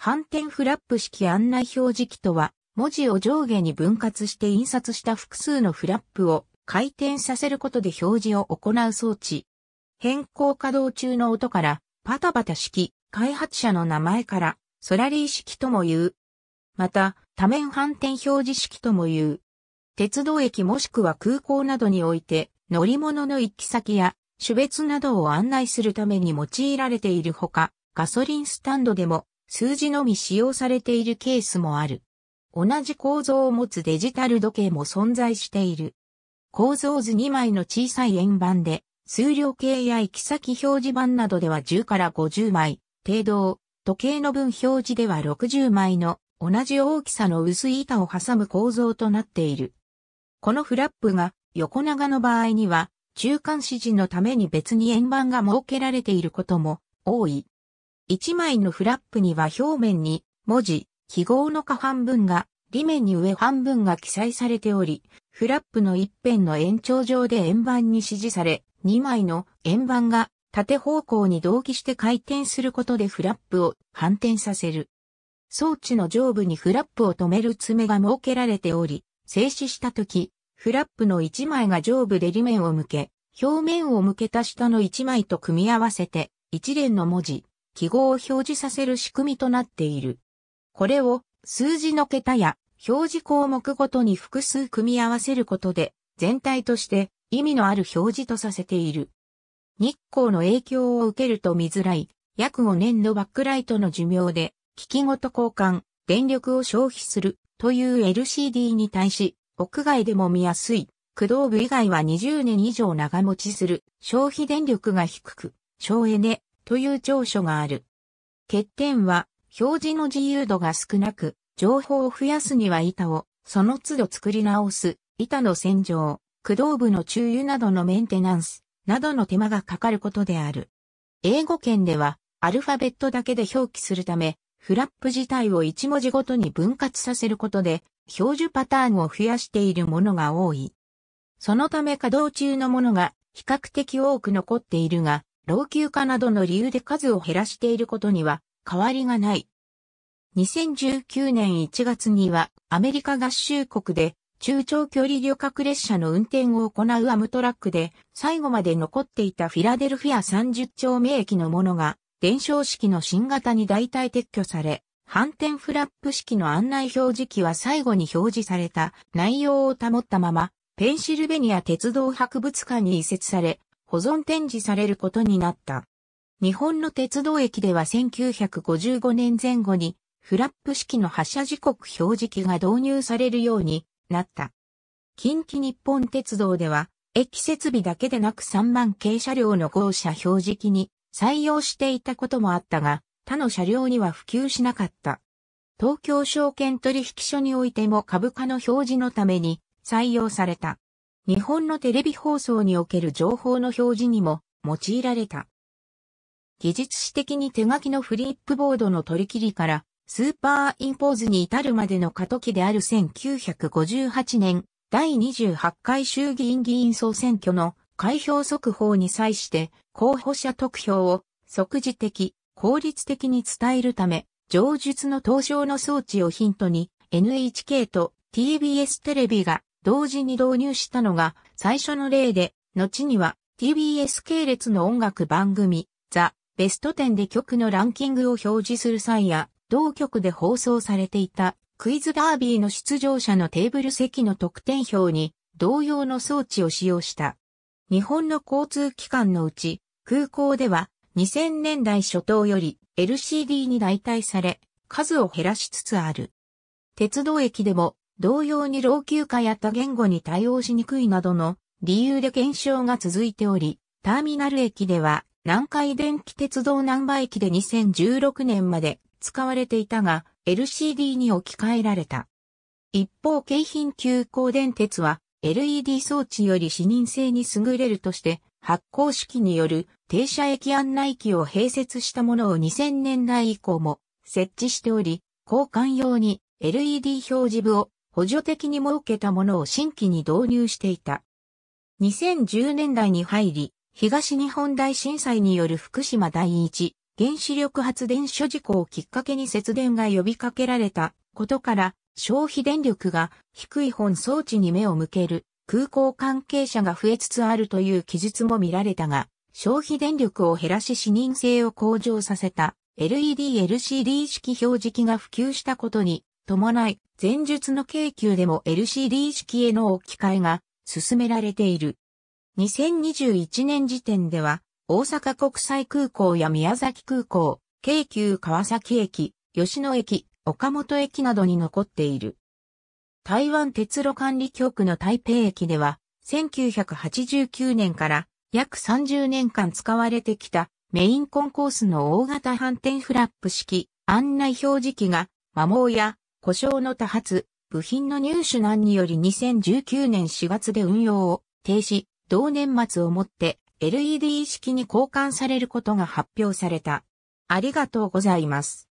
反転フラップ式案内表示器とは、文字を上下に分割して印刷した複数のフラップを回転させることで表示を行う装置。変更稼働中の音から、パタパタ式、開発者の名前から、ソラリー式とも言う。また、多面反転表示式とも言う。鉄道駅もしくは空港などにおいて、乗り物の行き先や種別などを案内するために用いられているほか、ガソリンスタンドでも数字のみ使用されているケースもある。同じ構造を持つデジタル時計も存在している。構造図2枚の小さい円盤で、数量計や行き先表示板などでは10から50枚、程度を、時計の分表示では60枚の同じ大きさの薄い板を挟む構造となっている。このフラップが横長の場合には中間指示のために別に円盤が設けられていることも多い。1枚のフラップには表面に文字、記号の下半分が、裏面に上半分が記載されており、フラップの一辺の延長上で円盤に指示され、2枚の円盤が縦方向に同期して回転することでフラップを反転させる。装置の上部にフラップを止める爪が設けられており、静止したとき、フラップの1枚が上部で裏面を向け、表面を向けた下の1枚と組み合わせて、一連の文字、記号を表示させる仕組みとなっている。これを数字の桁や表示項目ごとに複数組み合わせることで全体として意味のある表示とさせている。日光の影響を受けると見づらい約5年のバックライトの寿命で機器ごと交換、電力を消費するという LCD に対し屋外でも見やすい駆動部以外は20年以上長持ちする消費電力が低く省エネという長所がある。欠点は、表示の自由度が少なく、情報を増やすには板を、その都度作り直す、板の洗浄、駆動部の注油などのメンテナンス、などの手間がかかることである。英語圏では、アルファベットだけで表記するため、フラップ自体を1文字ごとに分割させることで、表示パターンを増やしているものが多い。そのため稼働中のものが比較的多く残っているが、老朽化などの理由で数を減らしていることには変わりがない。2019年1月にはアメリカ合衆国で中長距離旅客列車の運転を行うアムトラックで最後まで残っていたフィラデルフィア30丁目駅のものが伝承式の新型に代替撤去され、反転フラップ式の案内表示器は最後に表示された内容を保ったまま、ペンシルベニア鉄道博物館に移設され、保存展示されることになった。日本の鉄道駅では1955年前後にフラップ式の発車時刻表示器が導入されるようになった。近畿日本鉄道では駅設備だけでなく3万系車両の号車表示器に採用していたこともあったが、他の車両には普及しなかった。東京証券取引所においても株価の表示のために採用された。日本のテレビ放送における情報の表示にも用いられた。技術史的に手書きのフリップボードの取り切りからスーパーインポーズに至るまでの過渡期である1958年第28回衆議院議員総選挙の開票速報に際して候補者得票を即時的、効率的に伝えるため、上述の投票の装置をヒントに NHK と TBS テレビが同時に導入したのが最初の例で、後には TBS 系列の音楽番組、ザ・ベスト10で曲のランキングを表示する際や、同局で放送されていたクイズダービーの出場者のテーブル席の得点表に同様の装置を使用した。日本の交通機関のうち、空港では2000年代初頭より LCD に代替され、数を減らしつつある。鉄道駅でも同様に老朽化や多言語に対応しにくいなどの理由で検証が続いており、ターミナル駅では南海電気鉄道南波駅で2016年まで使われていたが LCD に置き換えられた。一方京浜急行電鉄は LED 装置より視認性に優れるとして発光式による停車駅案内機を併設したものを2000年代以降も設置しており、交換用に LED 表示部を補助的に設けたものを新規に導入していた。2010年代に入り、東日本大震災による福島第一原子力発電所事故をきっかけに節電が呼びかけられたことから消費電力が低い本装置に目を向ける空港関係者が増えつつあるという記述も見られたが消費電力を減らし視認性を向上させた LED-LCD 式表示機が普及したことに伴い前述の京急でも LCD 式への置き換えが進められている。2021年時点では、大阪国際空港や宮崎空港、京急川崎駅、吉野駅、岡本駅などに残っている。台湾鉄路管理局の台北駅では、1989年から約30年間使われてきたメインコンコースの大型反転フラップ式案内表示器が摩耗や故障の多発、部品の入手難により2019年4月で運用を停止、同年末をもって LED 式に交換されることが発表された。ありがとうございます。